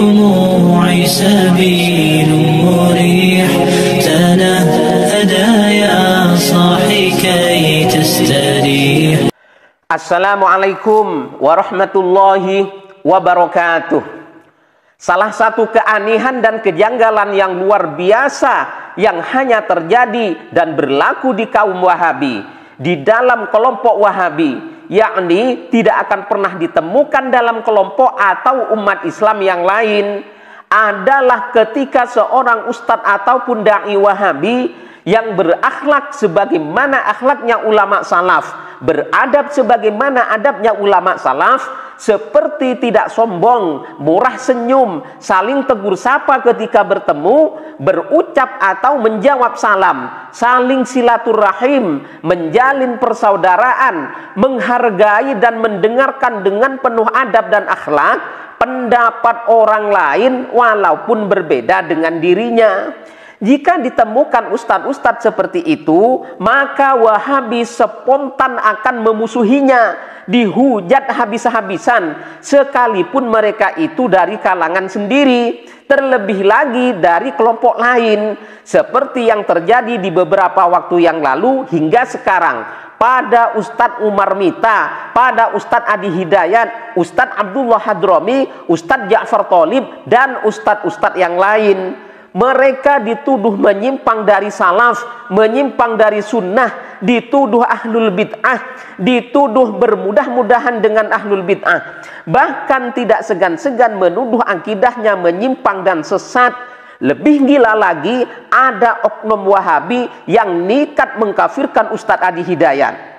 Assalamualaikum سبيل مريح يا صاحي كي تستريح السلام عليكم ورحمة الله وبركاته Salah satu keanehan dan kejanggalan yang luar biasa yang hanya terjadi dan berlaku di kaum Wahabi, di dalam kelompok Wahabi, yakni tidak akan pernah ditemukan dalam kelompok atau umat Islam yang lain adalah ketika seorang ustadz ataupun dai Wahabi yang berakhlak sebagaimana akhlaknya ulama salaf, beradab sebagaimana adabnya ulama salaf, seperti tidak sombong, murah senyum, saling tegur sapa ketika bertemu, berucap atau menjawab salam, saling silaturahim, menjalin persaudaraan, menghargai dan mendengarkan dengan penuh adab dan akhlak pendapat orang lain walaupun berbeda dengan dirinya. Jika ditemukan ustadz-ustadz seperti itu, maka Wahabi spontan akan memusuhinya, dihujat habis-habisan, sekalipun mereka itu dari kalangan sendiri, terlebih lagi dari kelompok lain, seperti yang terjadi di beberapa waktu yang lalu hingga sekarang pada Ustadz Umar Mita, pada Ustadz Adi Hidayat, Ustadz Abdullah Hadromi, Ustadz Ja'far Tolib, dan Ustadz-Ustadz yang lain mereka dituduh menyimpang dari salaf, menyimpang dari sunnah, dituduh ahlul bid'ah, dituduh bermudah-mudahan dengan ahlul bid'ah. Bahkan tidak segan-segan menuduh akidahnya menyimpang dan sesat. Lebih gila lagi ada oknum wahabi yang nikat mengkafirkan Ustadz Adi Hidayat.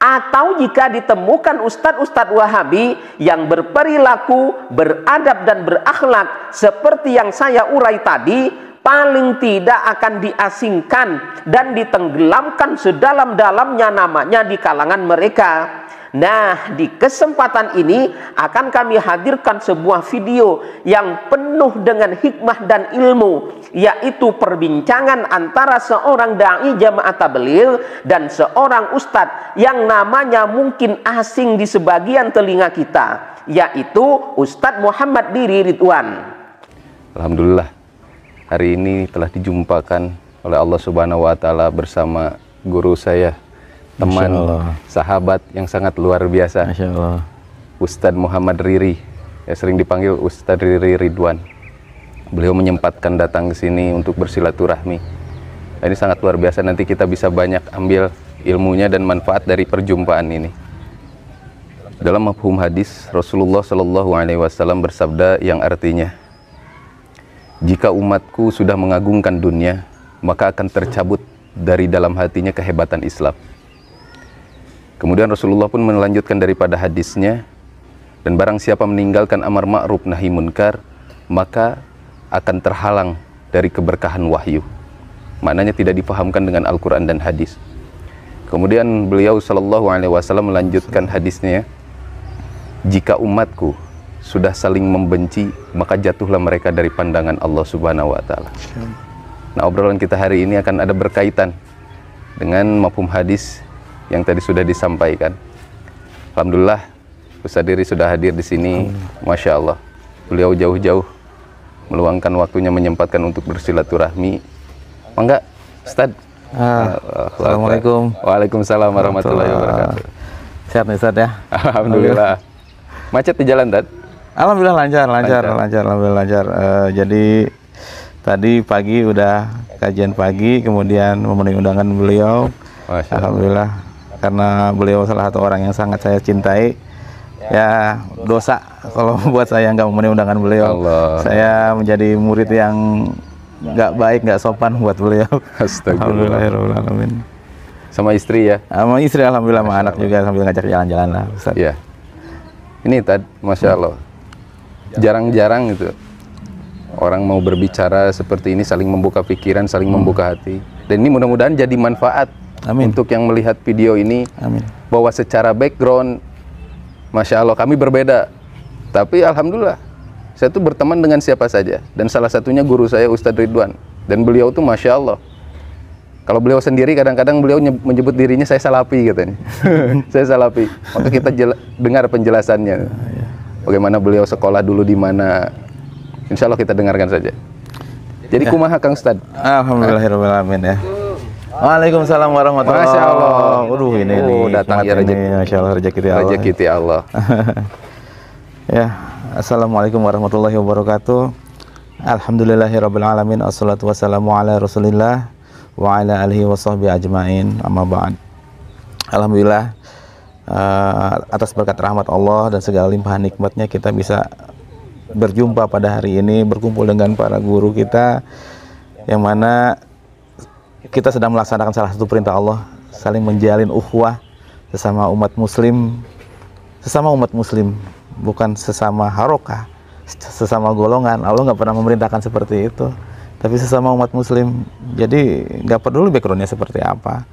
Atau jika ditemukan ustadz-ustadz wahabi yang berperilaku, beradab dan berakhlak seperti yang saya urai tadi, paling tidak akan diasingkan dan ditenggelamkan sedalam-dalamnya namanya di kalangan mereka. Nah, di kesempatan ini akan kami hadirkan sebuah video yang penuh dengan hikmah dan ilmu, yaitu perbincangan antara seorang dai jamaah tabligh dan seorang ustadz yang namanya mungkin asing di sebagian telinga kita, yaitu Ustadz Muhammad Diri Ridwan. Alhamdulillah, hari ini telah dijumpakan oleh Allah Subhanahu wa taala bersama guru saya teman, sahabat yang sangat luar biasa. Masya Allah. Ustadz Muhammad Riri, ya sering dipanggil Ustadz Riri Ridwan. Beliau menyempatkan datang ke sini untuk bersilaturahmi. Nah, ini sangat luar biasa, nanti kita bisa banyak ambil ilmunya dan manfaat dari perjumpaan ini. Dalam mafhum hadis, Rasulullah Shallallahu Alaihi Wasallam bersabda yang artinya, jika umatku sudah mengagungkan dunia, maka akan tercabut dari dalam hatinya kehebatan Islam. Kemudian Rasulullah pun melanjutkan daripada hadisnya, dan barang siapa meninggalkan amar ma'ruf nahi munkar, maka akan terhalang dari keberkahan wahyu. Maknanya tidak dipahamkan dengan Al-Quran dan hadis. Kemudian beliau sallallahu Alaihi Wasallam melanjutkan hadisnya, jika umatku sudah saling membenci, maka jatuhlah mereka dari pandangan Allah Subhanahu Wa Taala. Nah obrolan kita hari ini akan ada berkaitan dengan mafhum hadis yang tadi sudah disampaikan. Alhamdulillah, Ustaz Diri sudah hadir di sini. Masya Allah, beliau jauh-jauh meluangkan waktunya menyempatkan untuk bersilaturahmi. Mangga, Ustaz. Ah, ah, Assalamualaikum. Waalaikumsalam warahmatullahi wabarakatuh. Sehat nih Ustaz ya. Alhamdulillah. Macet di jalan, Dad? Alhamdulillah lancar, lancar, lancar, lancar alhamdulillah lancar. Uh, jadi tadi pagi udah kajian pagi, kemudian memenuhi undangan beliau. Alhamdulillah karena beliau salah satu orang yang sangat saya cintai ya, ya dosa, kalau buat saya nggak memenuhi undangan beliau Allah. saya menjadi murid yang ya. nggak baik nggak sopan buat beliau Astagfirullahaladzim sama istri ya sama istri alhamdulillah sama anak juga sambil ngajak jalan-jalan lah Ustaz. ya ini tadi masya Allah jarang-jarang itu orang mau berbicara seperti ini saling membuka pikiran saling hmm. membuka hati dan ini mudah-mudahan jadi manfaat Amin. Untuk yang melihat video ini, Amin. bahwa secara background, masya Allah kami berbeda, tapi alhamdulillah saya tuh berteman dengan siapa saja dan salah satunya guru saya Ustadz Ridwan dan beliau tuh masya Allah. Kalau beliau sendiri kadang-kadang beliau menyebut dirinya saya salapi katanya. saya salapi. Maka kita dengar penjelasannya. Ah, iya. Bagaimana beliau sekolah dulu di mana. Insya Allah kita dengarkan saja. Jadi ya. kumaha Kang Ustadz? Alhamdulillahirrahmanirrahim ya. Waalaikumsalam warahmatullahi wabarakatuh. Waduh ini oh, ya, ini oh, datang ya rezeki. Masyaallah rezeki Allah. Rezeki ya. Allah. ya, Assalamualaikum warahmatullahi wabarakatuh. Alhamdulillahirabbil alamin wassalatu wassalamu ala Rasulillah wa ala alihi washabbi ajmain. Amma ba'd. Alhamdulillah uh, atas berkat rahmat Allah dan segala limpahan nikmatnya kita bisa berjumpa pada hari ini berkumpul dengan para guru kita yang mana kita sedang melaksanakan salah satu perintah Allah saling menjalin ukhuwah sesama umat muslim sesama umat muslim bukan sesama haroka sesama golongan Allah nggak pernah memerintahkan seperti itu tapi sesama umat muslim jadi nggak peduli backgroundnya seperti apa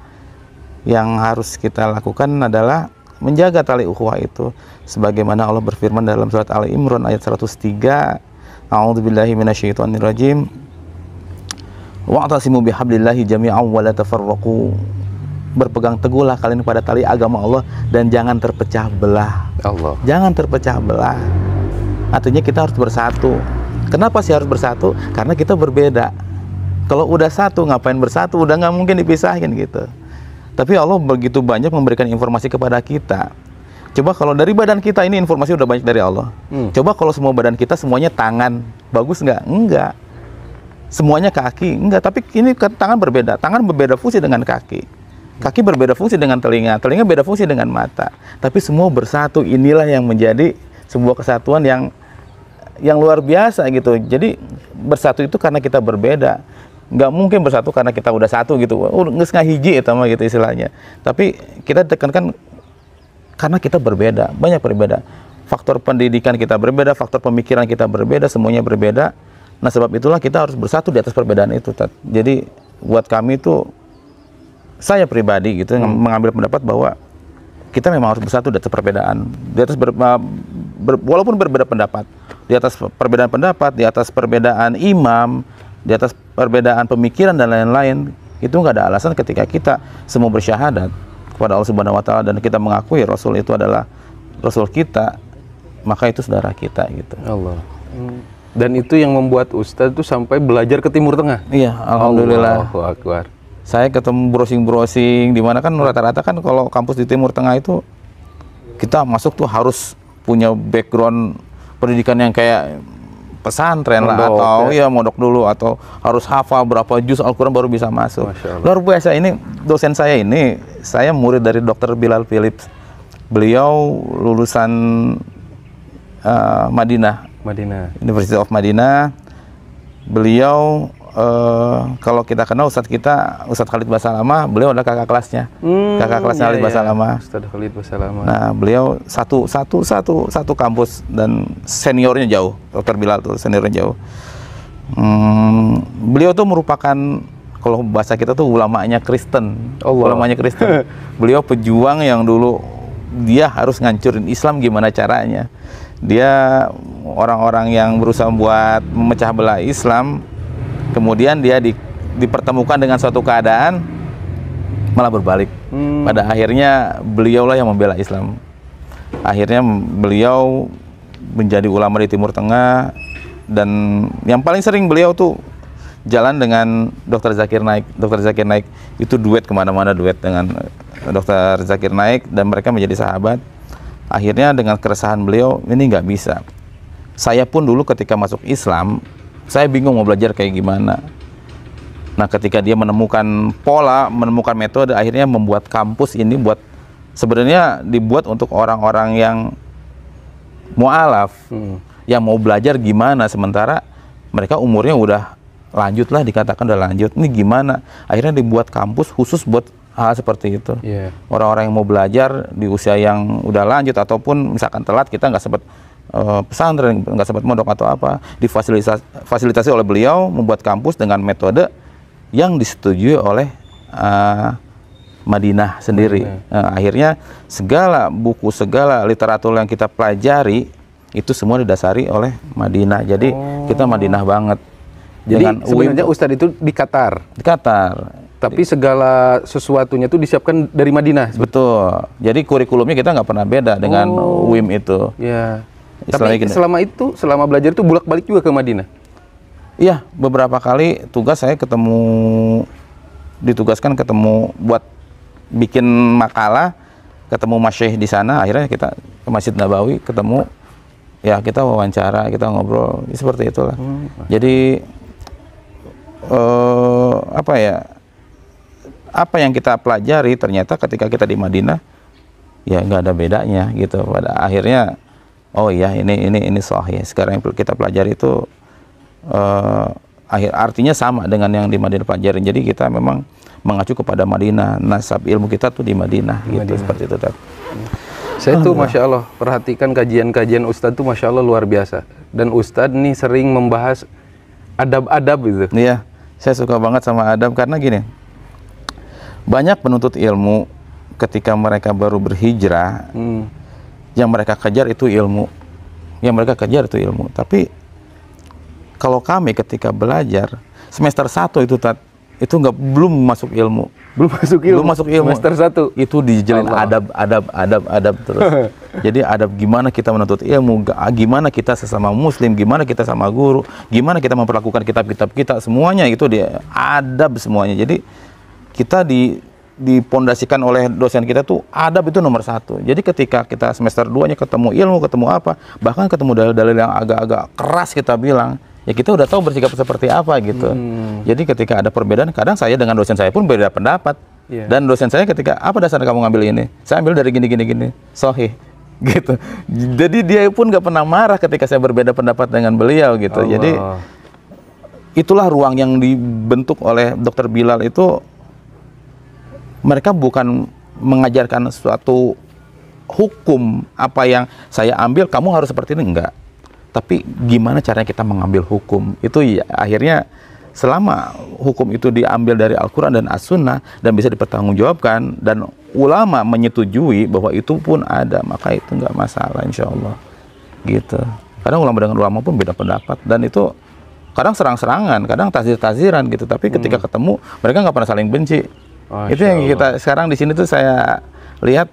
yang harus kita lakukan adalah menjaga tali ukhuwah itu sebagaimana Allah berfirman dalam surat Al Imran ayat 103 A'udzubillahi minasyaitonirrajim Wa'tasimu bihablillahi jami'an wa la tafarraqu. Berpegang teguhlah kalian pada tali agama Allah dan jangan terpecah belah. Allah. Jangan terpecah belah. Artinya kita harus bersatu. Kenapa sih harus bersatu? Karena kita berbeda. Kalau udah satu ngapain bersatu? Udah nggak mungkin dipisahin gitu. Tapi Allah begitu banyak memberikan informasi kepada kita. Coba kalau dari badan kita ini informasi udah banyak dari Allah. Hmm. Coba kalau semua badan kita semuanya tangan, bagus nggak? Enggak semuanya kaki enggak tapi ini tangan berbeda tangan berbeda fungsi dengan kaki kaki berbeda fungsi dengan telinga telinga berbeda fungsi dengan mata tapi semua bersatu inilah yang menjadi sebuah kesatuan yang yang luar biasa gitu jadi bersatu itu karena kita berbeda nggak mungkin bersatu karena kita udah satu gitu oh nggak hiji itu mah gitu istilahnya tapi kita tekankan karena kita berbeda banyak berbeda faktor pendidikan kita berbeda faktor pemikiran kita berbeda semuanya berbeda Nah sebab itulah kita harus bersatu di atas perbedaan itu. Tat. Jadi buat kami itu saya pribadi gitu hmm. mengambil pendapat bahwa kita memang harus bersatu di atas perbedaan, di atas ber, ber, walaupun berbeda pendapat, di atas perbedaan pendapat, di atas perbedaan imam, di atas perbedaan pemikiran dan lain-lain itu nggak ada alasan ketika kita semua bersyahadat kepada Allah Subhanahu Wa Taala dan kita mengakui Rasul itu adalah Rasul kita maka itu saudara kita gitu. Allah. Hmm. Dan itu yang membuat Ustadz tuh sampai belajar ke Timur Tengah. Iya, alhamdulillah. Allahu Akbar. Saya ketemu browsing-browsing di mana kan rata-rata kan kalau kampus di Timur Tengah itu kita masuk tuh harus punya background pendidikan yang kayak pesantren lah atau ya. ya modok dulu atau harus hafal berapa juz Al-Qur'an baru bisa masuk. Luar biasa ini dosen saya ini saya murid dari Dr. Bilal Philips. Beliau lulusan uh, Madinah Madinah. University of Madinah. Beliau uh, kalau kita kenal Ustaz kita Ustaz Khalid Basalama, beliau adalah kakak kelasnya. Hmm, kakak kelasnya iya, Khalid iya. Basalama. Ustaz Khalid Basalama. Nah, beliau satu satu satu satu kampus dan seniornya jauh. Dr. Bilal tuh seniornya jauh. Hmm, beliau tuh merupakan kalau bahasa kita tuh ulamanya Kristen. Allah. Ulamanya Kristen. beliau pejuang yang dulu dia harus ngancurin Islam gimana caranya dia orang-orang yang berusaha membuat memecah belah Islam kemudian dia di, dipertemukan dengan suatu keadaan malah berbalik hmm. pada akhirnya beliaulah yang membela Islam akhirnya beliau menjadi ulama di Timur Tengah dan yang paling sering beliau tuh jalan dengan Dr. Zakir Naik Dr. Zakir Naik itu duet kemana-mana duet dengan Dr. Zakir Naik dan mereka menjadi sahabat akhirnya dengan keresahan beliau ini nggak bisa saya pun dulu ketika masuk Islam saya bingung mau belajar kayak gimana nah ketika dia menemukan pola menemukan metode akhirnya membuat kampus ini buat sebenarnya dibuat untuk orang-orang yang mualaf hmm. yang mau belajar gimana sementara mereka umurnya udah lanjutlah dikatakan udah lanjut ini gimana akhirnya dibuat kampus khusus buat hal seperti itu iya. orang-orang yeah. yang mau belajar di usia yang udah lanjut ataupun misalkan telat kita nggak sempat uh, eh, pesantren nggak sempat mondok atau apa difasilitasi fasilitasi oleh beliau membuat kampus dengan metode yang disetujui oleh uh, Madinah sendiri Madinah. Nah, akhirnya segala buku segala literatur yang kita pelajari itu semua didasari oleh Madinah jadi oh. kita Madinah banget jadi sebenarnya Ustadz itu di Qatar. Di Qatar. Tapi segala sesuatunya itu disiapkan dari Madinah. Betul. Jadi kurikulumnya kita nggak pernah beda dengan oh, UIM itu. Ya. Tapi gini. selama itu, selama belajar itu bolak-balik juga ke Madinah. Iya, beberapa kali tugas saya ketemu ditugaskan ketemu buat bikin makalah, ketemu masyih di sana, akhirnya kita ke Masjid Nabawi ketemu ya kita wawancara, kita ngobrol, seperti itulah. Hmm. Jadi eh, apa ya apa yang kita pelajari ternyata ketika kita di Madinah ya nggak ada bedanya gitu pada akhirnya oh iya ini ini ini sahih sekarang yang kita pelajari itu eh, akhir artinya sama dengan yang di Madinah pelajari jadi kita memang mengacu kepada Madinah nasab ilmu kita tuh di Madinah gitu seperti itu tak. Saya tuh masya Allah perhatikan kajian-kajian Ustadz tuh masya Allah luar biasa dan Ustadz nih sering membahas adab-adab gitu. Iya saya suka banget sama Adam karena gini banyak penuntut ilmu ketika mereka baru berhijrah hmm. yang mereka kejar itu ilmu yang mereka kejar itu ilmu tapi kalau kami ketika belajar semester 1 itu itu nggak belum masuk ilmu belum masuk ilmu belum masuk ilmu master satu itu dijalin adab adab adab adab terus jadi adab gimana kita menuntut ilmu gimana kita sesama muslim gimana kita sama guru gimana kita memperlakukan kitab-kitab kita semuanya itu dia adab semuanya jadi kita di dipondasikan oleh dosen kita tuh adab itu nomor satu. Jadi ketika kita semester 2 nya ketemu ilmu, ketemu apa, bahkan ketemu dalil-dalil yang agak-agak keras kita bilang, ya kita udah tahu bersikap seperti apa gitu. Hmm. Jadi ketika ada perbedaan, kadang saya dengan dosen saya pun berbeda pendapat. Yeah. Dan dosen saya ketika apa dasar kamu ngambil ini? Saya ambil dari gini gini gini. Sohih gitu. Jadi dia pun nggak pernah marah ketika saya berbeda pendapat dengan beliau gitu. Allah. Jadi itulah ruang yang dibentuk oleh Dokter Bilal itu mereka bukan mengajarkan suatu hukum apa yang saya ambil kamu harus seperti ini enggak tapi gimana caranya kita mengambil hukum itu ya, akhirnya selama hukum itu diambil dari Al-Quran dan As-Sunnah dan bisa dipertanggungjawabkan dan ulama menyetujui bahwa itu pun ada maka itu nggak masalah insya Allah gitu kadang ulama dengan ulama pun beda pendapat dan itu kadang serang-serangan kadang tazir-taziran gitu tapi hmm. ketika ketemu mereka nggak pernah saling benci oh, itu yang kita sekarang di sini tuh saya lihat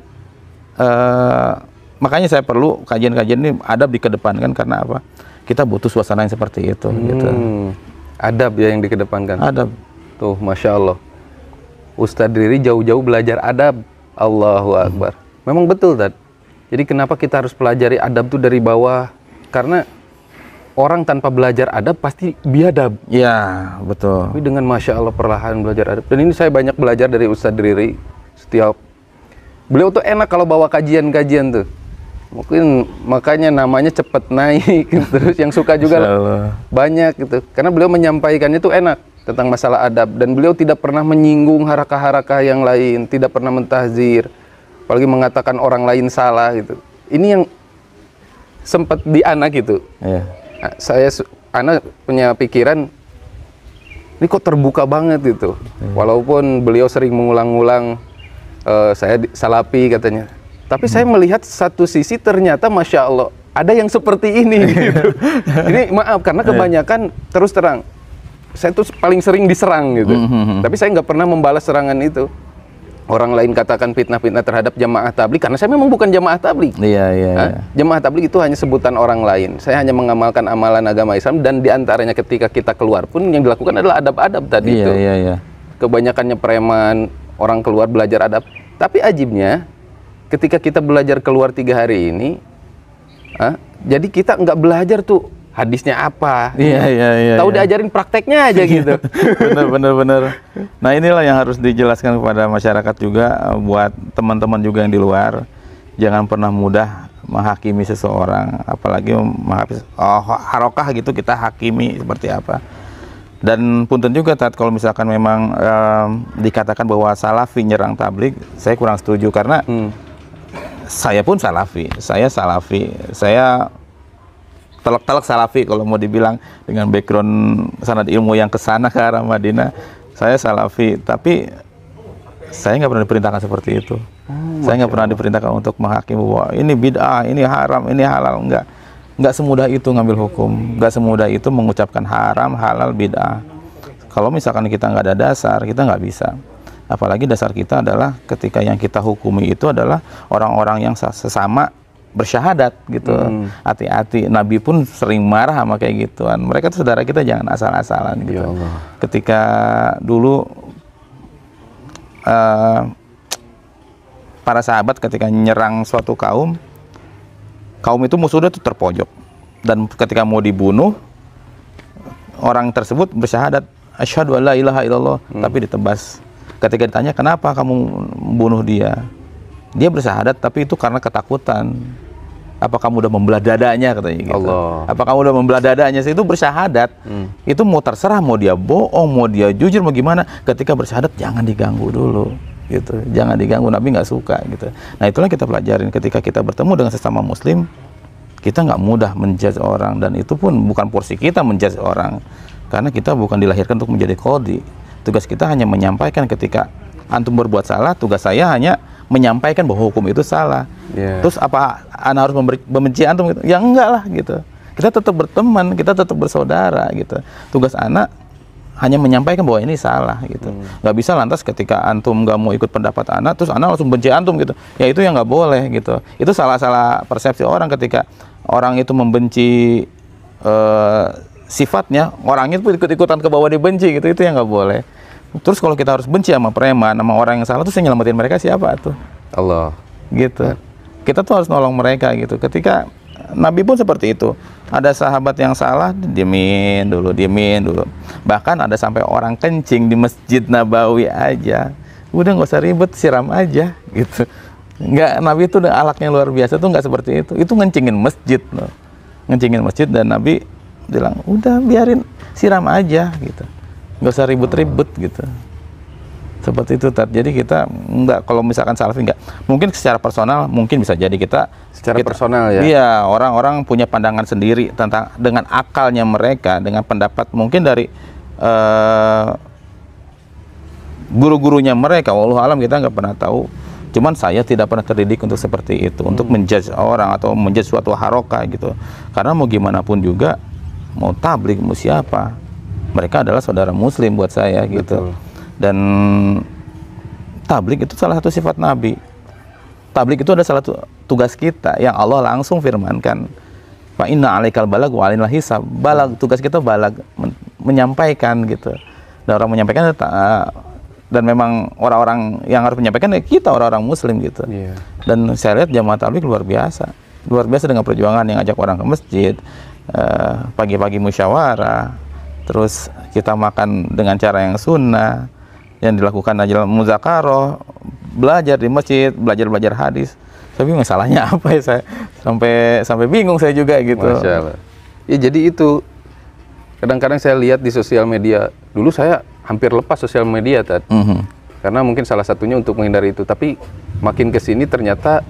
uh, makanya saya perlu kajian-kajian ini adab dikedepankan karena apa? Kita butuh suasana yang seperti itu. Hmm. Gitu. Adab ya yang dikedepankan. Adab. Tuh, masya Allah. Ustadz diri jauh-jauh belajar adab. Allahu Akbar. Hmm. Memang betul, Tad. Jadi kenapa kita harus pelajari adab tuh dari bawah? Karena orang tanpa belajar adab pasti biadab. Ya, betul. Tapi dengan Masya Allah perlahan belajar adab. Dan ini saya banyak belajar dari Ustadz Riri setiap... Beliau tuh enak kalau bawa kajian-kajian tuh mungkin makanya namanya cepat naik gitu. terus yang suka juga banyak gitu karena beliau menyampaikannya itu enak tentang masalah adab dan beliau tidak pernah menyinggung harakah-harakah yang lain tidak pernah mentahzir apalagi mengatakan orang lain salah gitu ini yang sempat di anak gitu yeah. Nah, saya anak punya pikiran ini kok terbuka banget gitu yeah. walaupun beliau sering mengulang-ulang uh, saya salapi katanya tapi hmm. saya melihat satu sisi ternyata masya Allah ada yang seperti ini. gitu. ini maaf karena eh. kebanyakan terus terang saya tuh paling sering diserang gitu. Hmm, hmm, hmm Tapi saya nggak pernah membalas serangan itu. Orang lain katakan fitnah-fitnah terhadap jamaah tablik karena saya memang bukan jamaah tablik. Iya iya. Nah, iya. Jamaah tablik itu hanya sebutan orang lain. Saya hanya mengamalkan amalan agama Islam dan diantaranya ketika kita keluar pun yang dilakukan adalah adab-adab tadi iya, itu. Iya iya. Kebanyakannya preman, orang keluar belajar adab. Tapi ajibnya ketika kita belajar keluar tiga hari ini, huh? Ah, jadi kita nggak belajar tuh hadisnya apa. Iya iya iya. Tahu iya. diajarin prakteknya aja iya, gitu. bener bener bener. Nah inilah yang harus dijelaskan kepada masyarakat juga eh, buat teman-teman juga yang di luar jangan pernah mudah menghakimi seseorang apalagi menghakimi oh, harokah gitu kita hakimi seperti apa. Dan punten juga tat kalau misalkan memang um, dikatakan bahwa salafi nyerang tablik, saya kurang setuju karena hmm saya pun salafi saya salafi saya telak-telak salafi kalau mau dibilang dengan background sanad ilmu yang kesana ke arah Madinah saya salafi tapi saya nggak pernah diperintahkan seperti itu hmm, saya nggak pernah diperintahkan untuk menghakimi bahwa ini bid'ah ini haram ini halal enggak nggak semudah itu ngambil hukum nggak semudah itu mengucapkan haram halal bid'ah kalau misalkan kita nggak ada dasar kita nggak bisa apalagi dasar kita adalah ketika yang kita hukumi itu adalah orang-orang yang sesama bersyahadat gitu hmm. hati-hati hmm. Nabi pun sering marah sama kayak gituan mereka tuh saudara kita jangan asal-asalan gitu ya Allah. ketika dulu uh, para sahabat ketika menyerang suatu kaum kaum itu musuhnya tuh terpojok dan ketika mau dibunuh orang tersebut bersyahadat asyhadu alla ilaha illallah hmm. tapi ditebas Ketika ditanya kenapa kamu membunuh dia, dia bersahadat tapi itu karena ketakutan. Apa kamu udah membelah dadanya katanya gitu. Allah. Apa kamu udah membelah dadanya? Itu bersahadat. Hmm. Itu mau terserah mau dia bohong, mau dia jujur, mau gimana. Ketika bersahadat jangan diganggu dulu gitu jangan diganggu Nabi nggak suka gitu nah itulah kita pelajarin ketika kita bertemu dengan sesama Muslim kita nggak mudah menjudge orang dan itu pun bukan porsi kita menjudge orang karena kita bukan dilahirkan untuk menjadi kodi Tugas kita hanya menyampaikan ketika antum berbuat salah, tugas saya hanya menyampaikan bahwa hukum itu salah. Yeah. Terus apa anak harus membenci antum gitu? Ya enggak lah gitu. Kita tetap berteman, kita tetap bersaudara gitu. Tugas anak hanya menyampaikan bahwa ini salah gitu. Hmm. bisa lantas ketika antum gak mau ikut pendapat anak, terus anak langsung benci antum gitu. Ya itu yang nggak boleh gitu. Itu salah-salah persepsi orang ketika orang itu membenci uh, sifatnya orangnya pun ikut-ikutan ke bawah dibenci gitu itu yang nggak boleh terus kalau kita harus benci sama preman sama orang yang salah terus yang nyelamatin mereka siapa tuh Allah gitu ya. kita tuh harus nolong mereka gitu ketika Nabi pun seperti itu ada sahabat yang salah diemin dulu diemin dulu bahkan ada sampai orang kencing di masjid Nabawi aja udah nggak usah ribet siram aja gitu nggak Nabi itu alaknya luar biasa tuh nggak seperti itu itu ngencingin masjid loh ngencingin masjid dan Nabi bilang udah biarin siram aja gitu nggak usah ribut-ribut gitu seperti itu tat jadi kita nggak kalau misalkan salah nggak mungkin secara personal mungkin bisa jadi kita secara kita, personal ya iya orang-orang punya pandangan sendiri tentang dengan akalnya mereka dengan pendapat mungkin dari uh, guru-gurunya mereka walau alam kita nggak pernah tahu cuman saya tidak pernah terdidik untuk seperti itu hmm. untuk menjudge orang atau menjudge suatu haroka gitu karena mau gimana pun juga mau tablik mau siapa mereka adalah saudara muslim buat saya gitu dan tablik itu salah satu sifat nabi tablik itu adalah salah satu tugas kita yang Allah langsung firmankan Pak Inna alaikal balag wa alinlah hisab balag tugas kita balag men menyampaikan gitu dan orang menyampaikan eh, dan memang orang-orang yang harus menyampaikan ya kita orang-orang muslim gitu yeah. dan saya lihat jamaah tablik luar biasa luar biasa dengan perjuangan yang ajak orang ke masjid Eh, pagi-pagi musyawarah terus kita makan dengan cara yang sunnah yang dilakukan aja muzakaroh belajar di masjid belajar belajar hadis tapi masalahnya apa ya saya sampai sampai bingung saya juga gitu Masya ya jadi itu kadang-kadang saya lihat di sosial media dulu saya hampir lepas sosial media tadi mm -hmm. karena mungkin salah satunya untuk menghindari itu tapi makin kesini ternyata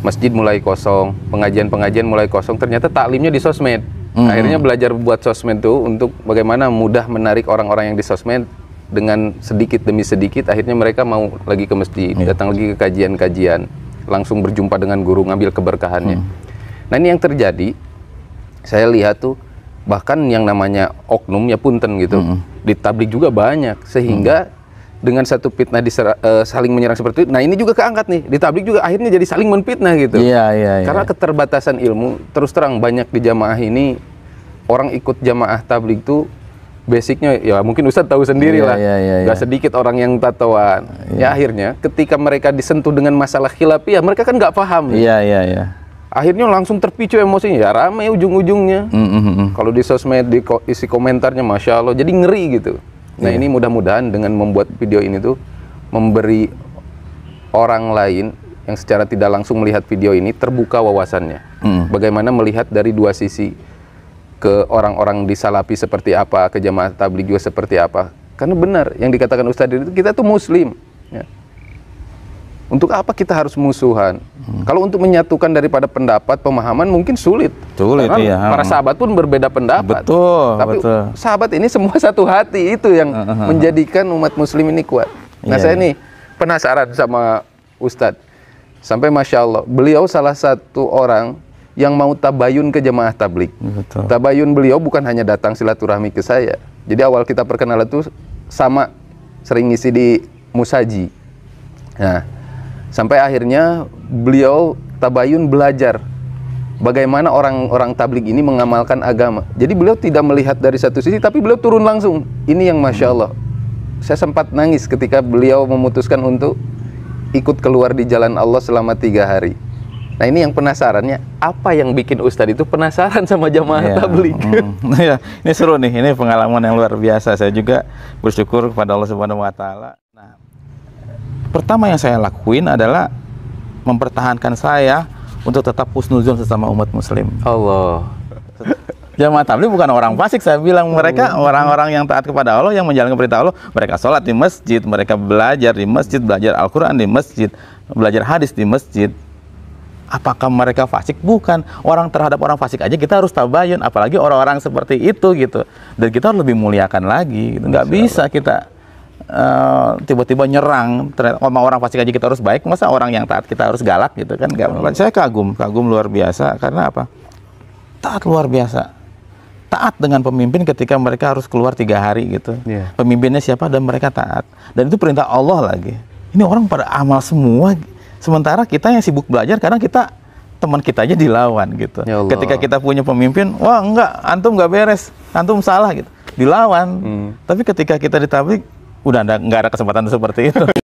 masjid mulai kosong, pengajian-pengajian mulai kosong, ternyata taklimnya di sosmed. Mm -hmm. Akhirnya belajar buat sosmed tuh untuk bagaimana mudah menarik orang-orang yang di sosmed dengan sedikit demi sedikit akhirnya mereka mau lagi ke masjid, yeah. datang lagi ke kajian-kajian, langsung berjumpa dengan guru ngambil keberkahannya. Mm. Nah, ini yang terjadi saya lihat tuh bahkan yang namanya oknum ya punten gitu. Mm. Di tablik juga banyak sehingga mm dengan satu fitnah di uh, saling menyerang seperti itu. Nah, ini juga keangkat nih. Di tablik juga akhirnya jadi saling menfitnah gitu. Iya, yeah, iya, yeah, yeah. Karena keterbatasan ilmu, terus terang banyak di jamaah ini orang ikut jamaah tablik itu basicnya ya mungkin Ustadz tahu sendiri iya, lah. Iya, iya, Gak sedikit orang yang tatoan. Ya akhirnya ketika mereka disentuh dengan masalah khilafiyah, mereka kan nggak paham. Iya, iya, iya akhirnya langsung terpicu emosinya ya ramai ujung-ujungnya mm -hmm. kalau di sosmed di ko isi komentarnya masya allah jadi ngeri gitu Nah, iya. ini mudah-mudahan dengan membuat video ini tuh memberi orang lain yang secara tidak langsung melihat video ini terbuka wawasannya. Mm. Bagaimana melihat dari dua sisi ke orang-orang di Salapi seperti apa, ke jamaah tabligh juga seperti apa. Karena benar yang dikatakan Ustadz itu kita tuh muslim. Ya untuk apa kita harus musuhan? Hmm. Kalau untuk menyatukan daripada pendapat, pemahaman mungkin sulit. Sulit Karena iya. Para sahabat pun berbeda pendapat. Betul. Tapi betul. sahabat ini semua satu hati itu yang uh, uh, menjadikan umat muslim ini kuat. Nah, yeah. saya ini iya. penasaran sama Ustadz. Sampai Masya Allah, beliau salah satu orang yang mau tabayun ke jemaah tablik. Iya, betul. Tabayun beliau bukan hanya datang silaturahmi ke saya. Jadi awal kita perkenalan itu sama sering ngisi di musaji. Nah, Sampai akhirnya beliau tabayun belajar bagaimana orang-orang tablik ini mengamalkan agama. Jadi beliau tidak melihat dari satu sisi, tapi beliau turun langsung. Ini yang masya Allah. Saya sempat nangis ketika beliau memutuskan untuk ikut keluar di jalan Allah selama tiga hari. Nah ini yang penasarannya, apa yang bikin Ustadz itu penasaran sama jamaah yeah. tablik? Mm. Iya, ini seru nih, ini pengalaman yang luar biasa. Saya juga bersyukur kepada Allah Subhanahu Wa Taala pertama yang saya lakuin adalah mempertahankan saya untuk tetap husnuzon sesama umat muslim. Allah. Jamaah tabligh bukan orang fasik, saya bilang mereka oh. orang-orang yang taat kepada Allah, yang menjalankan perintah Allah. Mereka sholat di masjid, mereka belajar di masjid, belajar Al-Quran di masjid, belajar hadis di masjid. Apakah mereka fasik? Bukan. Orang terhadap orang fasik aja kita harus tabayun, apalagi orang-orang seperti itu gitu. Dan kita harus lebih muliakan lagi. Gitu. Nggak bisa kita Eh, tiba-tiba uh, nyerang sama orang pasti gaji kita harus baik masa orang yang taat kita harus galak gitu kan nggak hmm. saya kagum kagum luar biasa karena apa taat luar biasa taat dengan pemimpin ketika mereka harus keluar tiga hari gitu yeah. pemimpinnya siapa dan mereka taat dan itu perintah Allah lagi ini orang pada amal semua sementara kita yang sibuk belajar karena kita teman kita aja dilawan gitu ya ketika kita punya pemimpin wah enggak antum nggak beres antum salah gitu dilawan hmm. tapi ketika kita ditabrik udah nggak ada kesempatan seperti itu